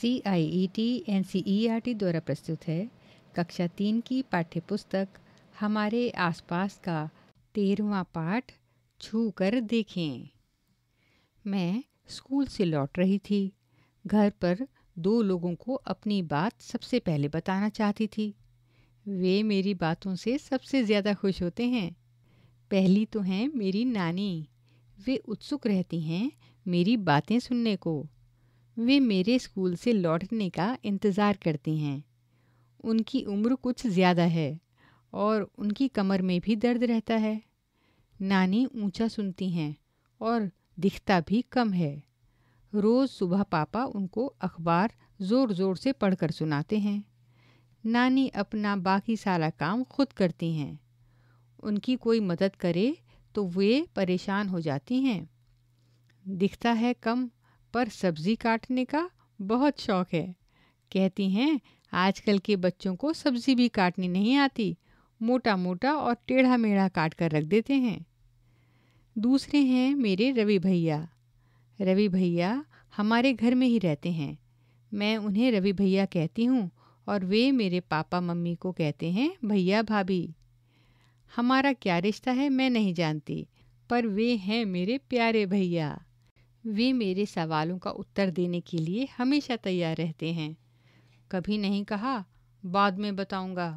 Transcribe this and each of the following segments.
C I E T N C E R T द्वारा प्रस्तुत है कक्षा तीन की पाठ्य पुस्तक हमारे आसपास का तेरहवा पाठ छू कर देखें मैं स्कूल से लौट रही थी घर पर दो लोगों को अपनी बात सबसे पहले बताना चाहती थी वे मेरी बातों से सबसे ज़्यादा खुश होते हैं पहली तो हैं मेरी नानी वे उत्सुक रहती हैं मेरी बातें सुनने को वे मेरे स्कूल से लौटने का इंतज़ार करती हैं उनकी उम्र कुछ ज़्यादा है और उनकी कमर में भी दर्द रहता है नानी ऊंचा सुनती हैं और दिखता भी कम है रोज़ सुबह पापा उनको अखबार ज़ोर ज़ोर से पढ़कर सुनाते हैं नानी अपना बाकी सारा काम खुद करती हैं उनकी कोई मदद करे तो वे परेशान हो जाती हैं दिखता है कम पर सब्जी काटने का बहुत शौक है कहती हैं आजकल के बच्चों को सब्जी भी काटनी नहीं आती मोटा मोटा और टेढ़ा मेढ़ा काट कर रख देते हैं दूसरे हैं मेरे रवि भैया रवि भैया हमारे घर में ही रहते हैं मैं उन्हें रवि भैया कहती हूँ और वे मेरे पापा मम्मी को कहते हैं भैया भाभी हमारा क्या रिश्ता है मैं नहीं जानती पर वे हैं मेरे प्यारे भैया वे मेरे सवालों का उत्तर देने के लिए हमेशा तैयार रहते हैं कभी नहीं कहा बाद में बताऊंगा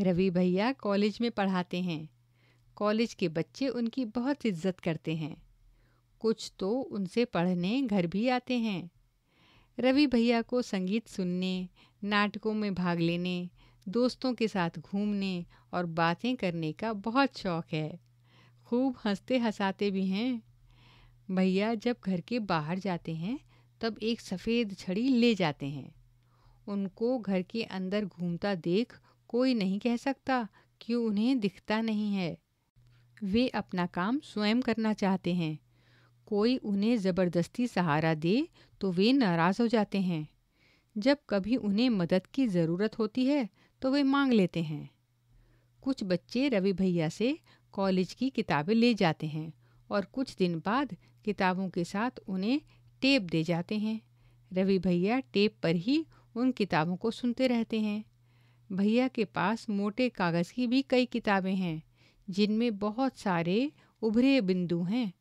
रवि भैया कॉलेज में पढ़ाते हैं कॉलेज के बच्चे उनकी बहुत इज्जत करते हैं कुछ तो उनसे पढ़ने घर भी आते हैं रवि भैया को संगीत सुनने नाटकों में भाग लेने दोस्तों के साथ घूमने और बातें करने का बहुत शौक है खूब हंसते हंसाते भी हैं भैया जब घर के बाहर जाते हैं तब एक सफ़ेद छड़ी ले जाते हैं उनको घर के अंदर घूमता देख कोई नहीं कह सकता कि उन्हें दिखता नहीं है वे अपना काम स्वयं करना चाहते हैं कोई उन्हें ज़बरदस्ती सहारा दे तो वे नाराज़ हो जाते हैं जब कभी उन्हें मदद की ज़रूरत होती है तो वे मांग लेते हैं कुछ बच्चे रवि भैया से कॉलेज की किताबें ले जाते हैं और कुछ दिन बाद किताबों के साथ उन्हें टेप दे जाते हैं रवि भैया टेप पर ही उन किताबों को सुनते रहते हैं भैया के पास मोटे कागज़ की भी कई किताबें हैं जिनमें बहुत सारे उभरे बिंदु हैं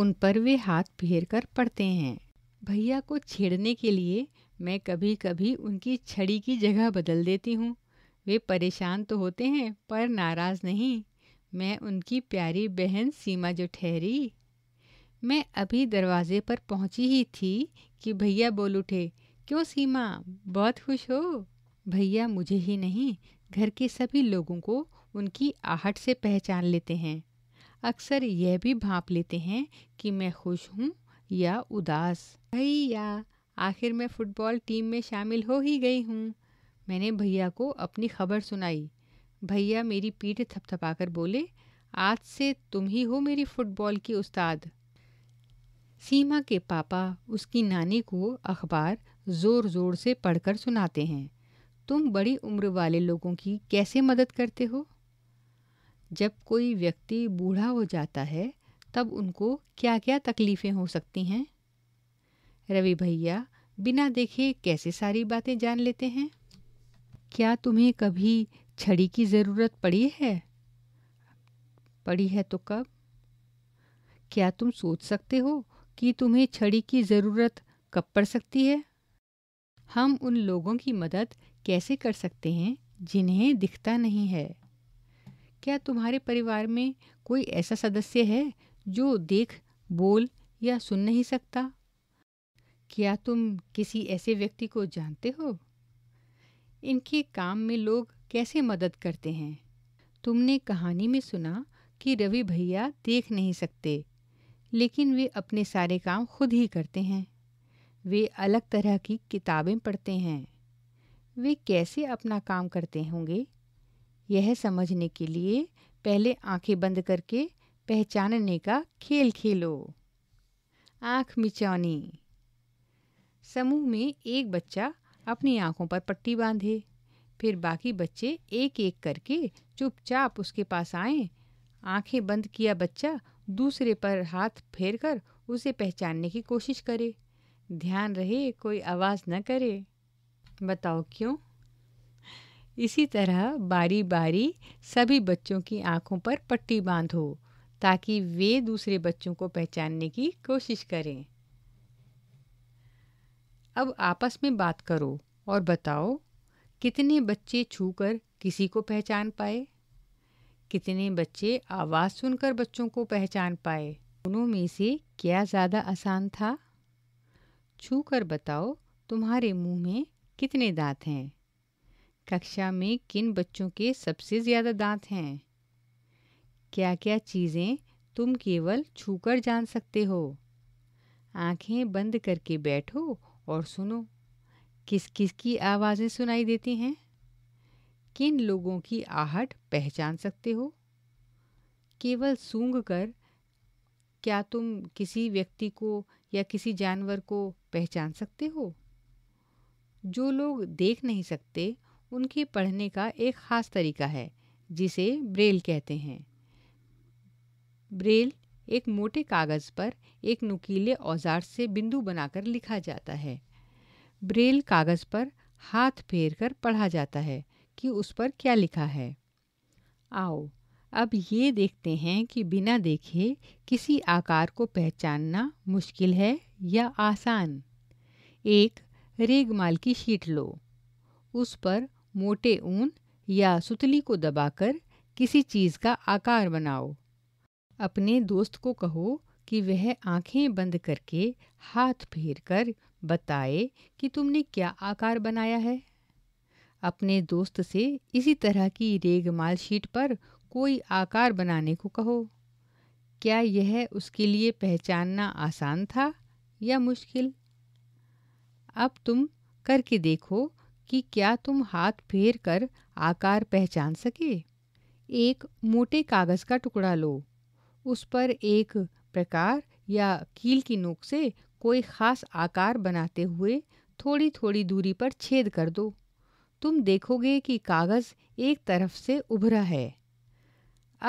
उन पर वे हाथ फेर कर पढ़ते हैं भैया को छेड़ने के लिए मैं कभी कभी उनकी छड़ी की जगह बदल देती हूँ वे परेशान तो होते हैं पर नाराज़ नहीं मैं उनकी प्यारी बहन सीमा जो ठहरी मैं अभी दरवाजे पर पहुंची ही थी कि भैया बोल उठे क्यों सीमा बहुत खुश हो भैया मुझे ही नहीं घर के सभी लोगों को उनकी आहट से पहचान लेते हैं अक्सर यह भी भाप लेते हैं कि मैं खुश हूँ या उदास भैया आखिर मैं फुटबॉल टीम में शामिल हो ही गई हूँ मैंने भैया को अपनी खबर सुनाई भैया मेरी पीठ थपथपाकर बोले आज से तुम ही हो मेरी फुटबॉल की उस्ताद सीमा के पापा उसकी नानी को अखबार ज़ोर ज़ोर से पढ़कर सुनाते हैं तुम बड़ी उम्र वाले लोगों की कैसे मदद करते हो जब कोई व्यक्ति बूढ़ा हो जाता है तब उनको क्या क्या तकलीफ़ें हो सकती हैं रवि भैया बिना देखे कैसे सारी बातें जान लेते हैं क्या तुम्हें कभी छड़ी की ज़रूरत पड़ी है पड़ी है तो कब क्या तुम सोच सकते हो कि तुम्हें छड़ी की ज़रूरत कब पड़ सकती है हम उन लोगों की मदद कैसे कर सकते हैं जिन्हें दिखता नहीं है क्या तुम्हारे परिवार में कोई ऐसा सदस्य है जो देख बोल या सुन नहीं सकता क्या तुम किसी ऐसे व्यक्ति को जानते हो इनके काम में लोग कैसे मदद करते हैं तुमने कहानी में सुना कि रवि भैया देख नहीं सकते लेकिन वे अपने सारे काम खुद ही करते हैं वे अलग तरह की किताबें पढ़ते हैं वे कैसे अपना काम करते होंगे यह समझने के लिए पहले आंखें बंद करके पहचानने का खेल खेलो आँख मिचौनी समूह में एक बच्चा अपनी आंखों पर पट्टी बांधे फिर बाकी बच्चे एक एक करके चुपचाप उसके पास आए आंखें बंद किया बच्चा दूसरे पर हाथ फेर कर उसे पहचानने की कोशिश करे ध्यान रहे कोई आवाज़ न करे बताओ क्यों इसी तरह बारी बारी सभी बच्चों की आंखों पर पट्टी बांधो ताकि वे दूसरे बच्चों को पहचानने की कोशिश करें अब आपस में बात करो और बताओ कितने बच्चे छूकर किसी को पहचान पाए कितने बच्चे आवाज़ सुनकर बच्चों को पहचान पाए दोनों में से क्या ज़्यादा आसान था छू कर बताओ तुम्हारे मुंह में कितने दांत हैं कक्षा में किन बच्चों के सबसे ज़्यादा दांत हैं क्या क्या चीज़ें तुम केवल छूकर जान सकते हो आंखें बंद करके बैठो और सुनो किस किस की आवाज़ें सुनाई देती हैं किन लोगों की आहट पहचान सकते हो केवल सूंघ कर क्या तुम किसी व्यक्ति को या किसी जानवर को पहचान सकते हो जो लोग देख नहीं सकते उनके पढ़ने का एक ख़ास तरीका है जिसे ब्रेल कहते हैं ब्रेल एक मोटे कागज़ पर एक नुकीले औजार से बिंदु बनाकर लिखा जाता है ब्रेल कागज़ पर हाथ फेर कर पढ़ा जाता है कि उस पर क्या लिखा है आओ अब ये देखते हैं कि बिना देखे किसी आकार को पहचानना मुश्किल है या आसान एक रेगमाल की शीट लो उस पर मोटे ऊन या सुतली को दबाकर किसी चीज़ का आकार बनाओ अपने दोस्त को कहो कि वह आंखें बंद करके हाथ फेर कर बताए कि तुमने क्या आकार बनाया है अपने दोस्त से इसी तरह की रेगमाल शीट पर कोई आकार बनाने को कहो क्या यह उसके लिए पहचानना आसान था या मुश्किल अब तुम करके देखो कि क्या तुम हाथ फेर कर आकार पहचान सके एक मोटे कागज़ का टुकड़ा लो उस पर एक प्रकार या कील की नोक से कोई खास आकार बनाते हुए थोड़ी थोड़ी दूरी पर छेद कर दो तुम देखोगे कि कागज़ एक तरफ से उभरा है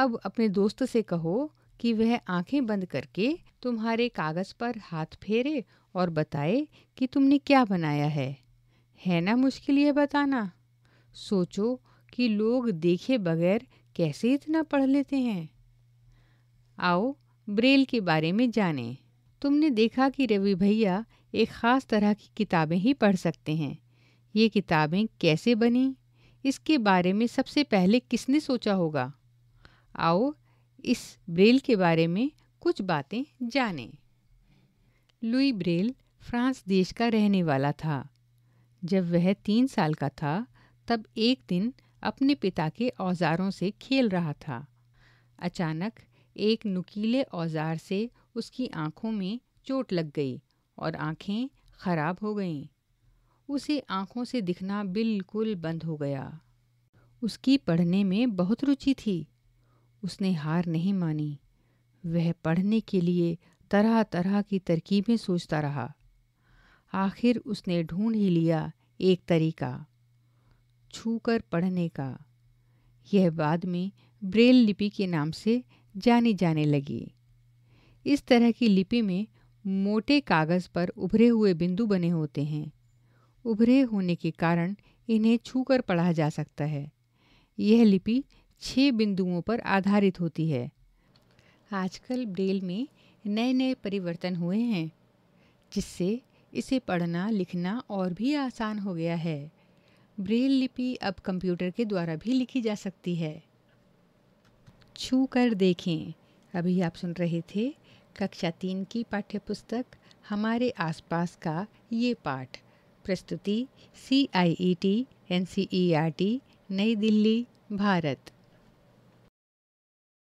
अब अपने दोस्त से कहो कि वह आंखें बंद करके तुम्हारे कागज़ पर हाथ फेरे और बताए कि तुमने क्या बनाया है है ना मुश्किल ये बताना सोचो कि लोग देखे बगैर कैसे इतना पढ़ लेते हैं आओ ब्रेल के बारे में जानें तुमने देखा कि रवि भैया एक ख़ास तरह की किताबें ही पढ़ सकते हैं ये किताबें कैसे बनी इसके बारे में सबसे पहले किसने सोचा होगा आओ इस ब्रेल के बारे में कुछ बातें जानें लुई ब्रेल फ्रांस देश का रहने वाला था जब वह तीन साल का था तब एक दिन अपने पिता के औजारों से खेल रहा था अचानक एक नुकीले औजार से उसकी आंखों में चोट लग गई और आंखें खराब हो गईं उसे आंखों से दिखना बिल्कुल बंद हो गया उसकी पढ़ने में बहुत रुचि थी उसने हार नहीं मानी वह पढ़ने के लिए तरह तरह की तरकीबें सोचता रहा आखिर उसने ढूंढ ही लिया एक तरीका छूकर पढ़ने का यह बाद में ब्रेल लिपि के नाम से जानी जाने लगी इस तरह की लिपि में मोटे कागज़ पर उभरे हुए बिंदु बने होते हैं उभरे होने के कारण इन्हें छूकर पढ़ा जा सकता है यह लिपि छः बिंदुओं पर आधारित होती है आजकल ब्रेल में नए नए परिवर्तन हुए हैं जिससे इसे पढ़ना लिखना और भी आसान हो गया है ब्रेल लिपि अब कंप्यूटर के द्वारा भी लिखी जा सकती है छू कर देखें अभी आप सुन रहे थे कक्षा तीन की पाठ्यपुस्तक हमारे आसपास का ये पाठ प्रस्तुति C I E T N C E R T नई दिल्ली भारत